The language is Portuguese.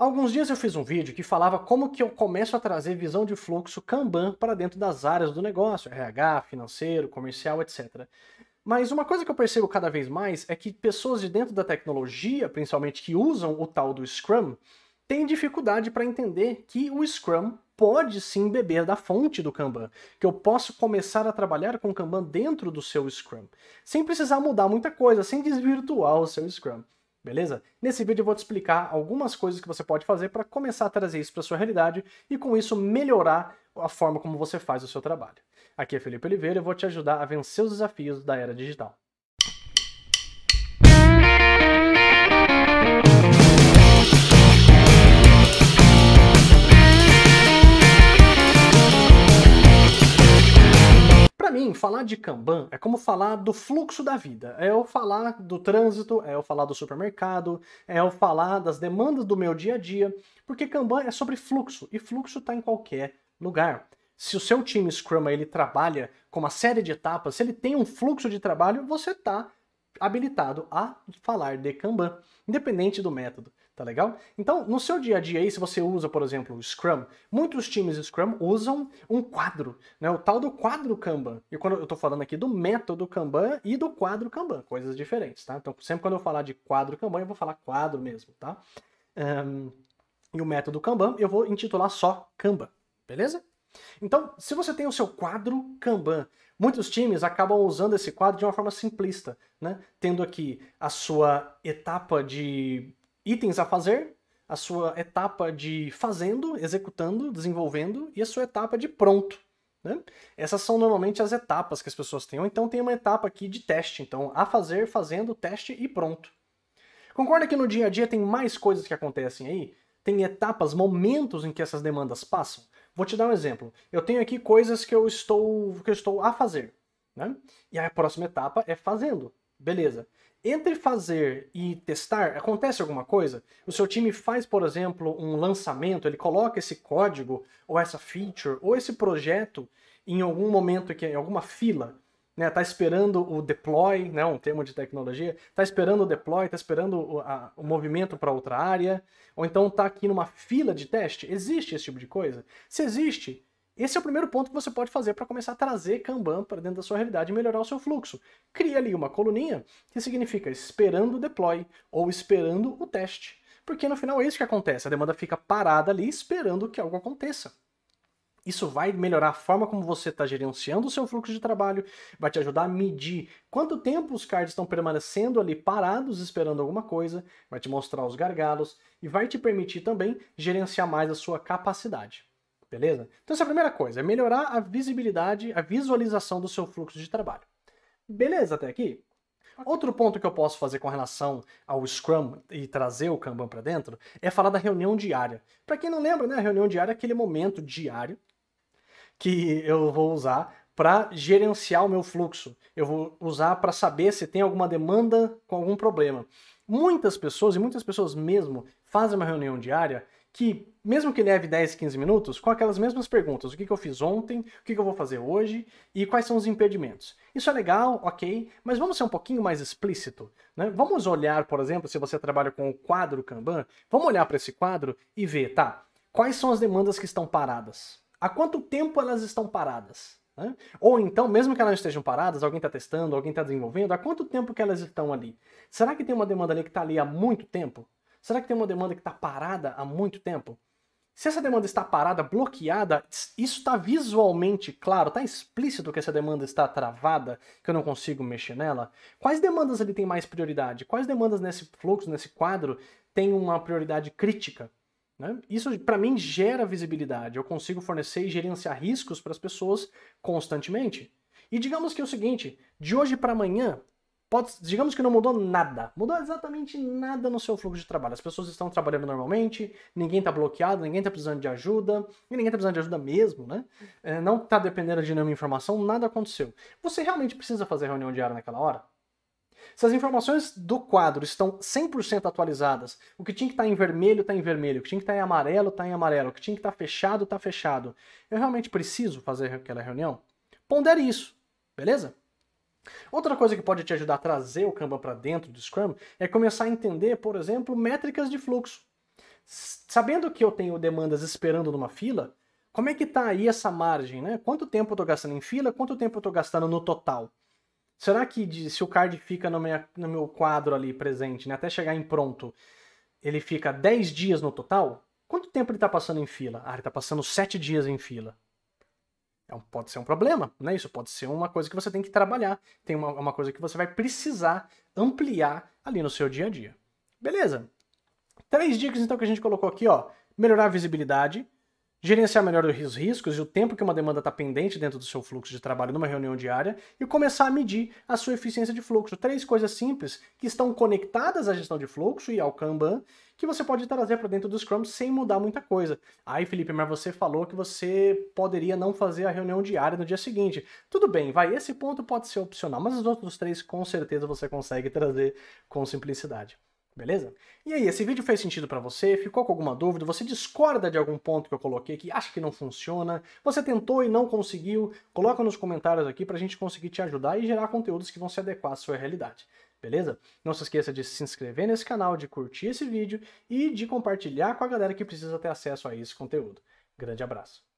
Alguns dias eu fiz um vídeo que falava como que eu começo a trazer visão de fluxo Kanban para dentro das áreas do negócio, RH, financeiro, comercial, etc. Mas uma coisa que eu percebo cada vez mais é que pessoas de dentro da tecnologia, principalmente que usam o tal do Scrum, têm dificuldade para entender que o Scrum pode sim beber da fonte do Kanban, que eu posso começar a trabalhar com o Kanban dentro do seu Scrum, sem precisar mudar muita coisa, sem desvirtuar o seu Scrum beleza? Nesse vídeo eu vou te explicar algumas coisas que você pode fazer para começar a trazer isso para sua realidade e com isso melhorar a forma como você faz o seu trabalho. Aqui é Felipe Oliveira e eu vou te ajudar a vencer os desafios da era digital. falar de Kanban é como falar do fluxo da vida. É eu falar do trânsito, é eu falar do supermercado, é eu falar das demandas do meu dia a dia, porque Kanban é sobre fluxo e fluxo está em qualquer lugar. Se o seu time Scrum ele trabalha com uma série de etapas, se ele tem um fluxo de trabalho, você está habilitado a falar de Kanban, independente do método, tá legal? Então, no seu dia a dia aí, se você usa, por exemplo, o Scrum, muitos times Scrum usam um quadro, né? O tal do quadro Kanban. E quando eu estou falando aqui do método Kanban e do quadro Kanban, coisas diferentes, tá? Então, sempre quando eu falar de quadro Kanban, eu vou falar quadro mesmo, tá? Um, e o método Kanban, eu vou intitular só Kanban, beleza? Então, se você tem o seu quadro Kanban, muitos times acabam usando esse quadro de uma forma simplista, né? Tendo aqui a sua etapa de itens a fazer, a sua etapa de fazendo, executando, desenvolvendo e a sua etapa de pronto. Né? Essas são normalmente as etapas que as pessoas têm. Ou então tem uma etapa aqui de teste. Então, a fazer, fazendo, teste e pronto. Concorda que no dia a dia tem mais coisas que acontecem aí? Tem etapas, momentos em que essas demandas passam? Vou te dar um exemplo. Eu tenho aqui coisas que eu estou, que eu estou a fazer. Né? E a próxima etapa é fazendo, Beleza. Entre fazer e testar, acontece alguma coisa? O seu time faz, por exemplo, um lançamento, ele coloca esse código, ou essa feature, ou esse projeto em algum momento, que, em alguma fila né? Tá esperando o deploy, né? Um termo de tecnologia. Tá esperando o deploy, tá esperando o, a, o movimento para outra área. Ou então tá aqui numa fila de teste. Existe esse tipo de coisa? Se existe, esse é o primeiro ponto que você pode fazer para começar a trazer Kanban para dentro da sua realidade e melhorar o seu fluxo. Cria ali uma coluninha que significa esperando o deploy ou esperando o teste. Porque no final é isso que acontece, a demanda fica parada ali esperando que algo aconteça. Isso vai melhorar a forma como você está gerenciando o seu fluxo de trabalho, vai te ajudar a medir quanto tempo os cards estão permanecendo ali parados esperando alguma coisa, vai te mostrar os gargalos e vai te permitir também gerenciar mais a sua capacidade. Beleza? Então, essa é a primeira coisa, é melhorar a visibilidade, a visualização do seu fluxo de trabalho. Beleza até aqui? Outro ponto que eu posso fazer com relação ao Scrum e trazer o Kanban para dentro é falar da reunião diária. Para quem não lembra, né, a reunião diária é aquele momento diário que eu vou usar para gerenciar o meu fluxo. Eu vou usar para saber se tem alguma demanda com algum problema. Muitas pessoas, e muitas pessoas mesmo, fazem uma reunião diária que, mesmo que leve 10, 15 minutos, com aquelas mesmas perguntas: o que, que eu fiz ontem, o que, que eu vou fazer hoje e quais são os impedimentos. Isso é legal, ok, mas vamos ser um pouquinho mais explícito. Né? Vamos olhar, por exemplo, se você trabalha com o quadro Kanban, vamos olhar para esse quadro e ver, tá, quais são as demandas que estão paradas? Há quanto tempo elas estão paradas? Né? Ou então, mesmo que elas estejam paradas, alguém está testando, alguém está desenvolvendo, há quanto tempo que elas estão ali? Será que tem uma demanda ali que está ali há muito tempo? Será que tem uma demanda que está parada há muito tempo? Se essa demanda está parada, bloqueada, isso está visualmente claro, está explícito que essa demanda está travada, que eu não consigo mexer nela. Quais demandas ali tem mais prioridade? Quais demandas nesse fluxo, nesse quadro, tem uma prioridade crítica? Né? Isso, para mim, gera visibilidade. Eu consigo fornecer e gerenciar riscos para as pessoas constantemente. E digamos que é o seguinte: de hoje para amanhã, Pode, digamos que não mudou nada. Mudou exatamente nada no seu fluxo de trabalho. As pessoas estão trabalhando normalmente, ninguém está bloqueado, ninguém está precisando de ajuda, e ninguém está precisando de ajuda mesmo, né? É, não está dependendo de nenhuma informação, nada aconteceu. Você realmente precisa fazer reunião diária naquela hora? Se as informações do quadro estão 100% atualizadas, o que tinha que estar tá em vermelho está em vermelho, o que tinha que estar tá em amarelo está em amarelo, o que tinha que estar tá fechado está fechado, eu realmente preciso fazer aquela reunião? Pondere isso, beleza? Outra coisa que pode te ajudar a trazer o Kanban para dentro do Scrum é começar a entender, por exemplo, métricas de fluxo. Sabendo que eu tenho demandas esperando numa fila, como é que está aí essa margem, né? Quanto tempo eu estou gastando em fila, quanto tempo eu estou gastando no total? Será que de, se o card fica no, minha, no meu quadro ali presente, né, até chegar em pronto, ele fica 10 dias no total? Quanto tempo ele está passando em fila? Ah, ele está passando 7 dias em fila. É pode ser um problema, né? Isso pode ser uma coisa que você tem que trabalhar, tem uma, uma coisa que você vai precisar ampliar ali no seu dia a dia. Beleza? Três dicas, então, que a gente colocou aqui, ó. Melhorar a visibilidade, gerenciar melhor os riscos e o tempo que uma demanda está pendente dentro do seu fluxo de trabalho numa reunião diária e começar a medir a sua eficiência de fluxo. Três coisas simples que estão conectadas à gestão de fluxo e ao Kanban que você pode trazer para dentro do Scrum sem mudar muita coisa. Aí, Felipe, mas você falou que você poderia não fazer a reunião diária no dia seguinte. Tudo bem, vai, esse ponto pode ser opcional, mas os outros três com certeza você consegue trazer com simplicidade beleza? E aí, esse vídeo fez sentido para você? Ficou com alguma dúvida? Você discorda de algum ponto que eu coloquei que acha que não funciona? Você tentou e não conseguiu? Coloca nos comentários aqui pra gente conseguir te ajudar e gerar conteúdos que vão se adequar à sua realidade. Beleza? Não se esqueça de se inscrever nesse canal, de curtir esse vídeo e de compartilhar com a galera que precisa ter acesso a esse conteúdo. Grande abraço!